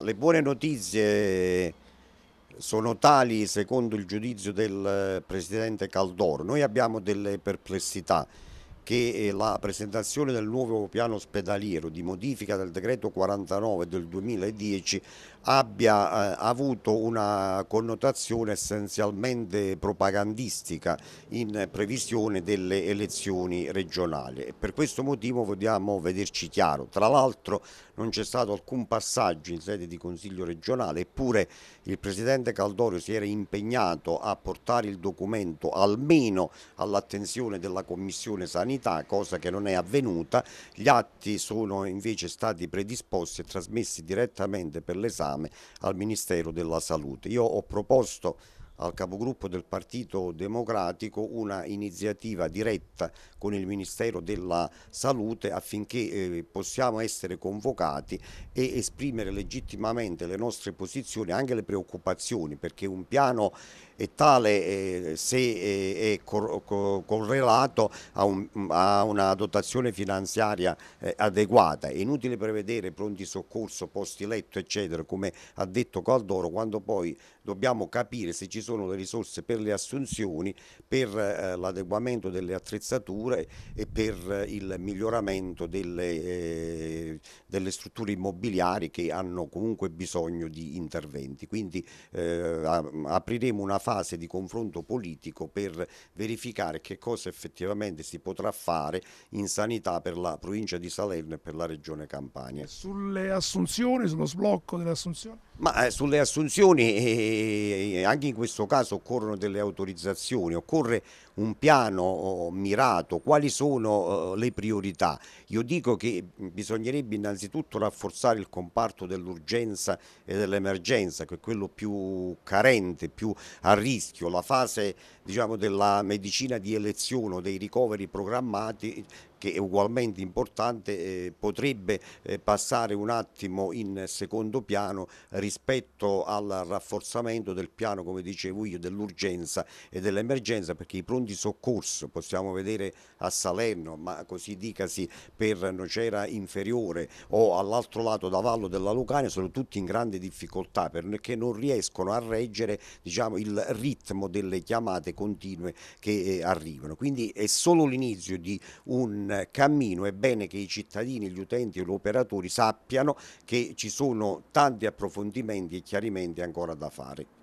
Le buone notizie sono tali secondo il giudizio del eh, Presidente Caldoro. Noi abbiamo delle perplessità che eh, la presentazione del nuovo piano ospedaliero di modifica del decreto 49 del 2010 abbia eh, avuto una connotazione essenzialmente propagandistica in previsione delle elezioni regionali e per questo motivo vogliamo vederci chiaro. Tra l'altro non c'è stato alcun passaggio in sede di Consiglio regionale, eppure il Presidente Caldorio si era impegnato a portare il documento almeno all'attenzione della Commissione sanitaria comunità, cosa che non è avvenuta. Gli atti sono invece stati predisposti e trasmessi direttamente per l'esame al Ministero della Salute. Io ho proposto al capogruppo del Partito Democratico una iniziativa diretta con il Ministero della Salute affinché eh, possiamo essere convocati e esprimere legittimamente le nostre posizioni, anche le preoccupazioni, perché un piano è tale eh, se eh, è cor cor correlato a, un, a, una dotazione finanziaria eh, adeguata. È inutile prevedere pronti soccorso, posti letto, eccetera, come ha detto Caldoro, quando poi dobbiamo capire se ci sono sono le risorse per le assunzioni, per eh, l'adeguamento delle attrezzature e per eh, il miglioramento delle, eh, delle, strutture immobiliari che hanno comunque bisogno di interventi. Quindi eh, apriremo una fase di confronto politico per verificare che cosa effettivamente si potrà fare in sanità per la provincia di Salerno e per la regione Campania. Sulle assunzioni, sullo sblocco delle assunzioni? Ma eh, sulle assunzioni eh, eh, anche in questo caso occorrono delle autorizzazioni, occorre un piano oh, mirato, quali sono oh, le priorità? Io dico che mm, bisognerebbe innanzitutto rafforzare il comparto dell'urgenza e dell'emergenza, che è quello più carente, più a rischio, la fase diciamo, della medicina di elezione o dei ricoveri programmati che è ugualmente importante, eh, potrebbe eh, passare un attimo in secondo piano rispetto al rafforzamento del piano, come dicevo io, dell'urgenza e dell'emergenza, perché i pronti soccorso, possiamo vedere a Salerno, ma così dicasi per Nocera Inferiore o all'altro lato da Vallo della Lucania, sono tutti in grande difficoltà perché non riescono a reggere diciamo, il ritmo delle chiamate continue che eh, arrivano. Quindi è solo l'inizio di un cammino, è bene che i cittadini, gli utenti e gli operatori sappiano che ci sono tanti approfondimenti e chiarimenti ancora da fare.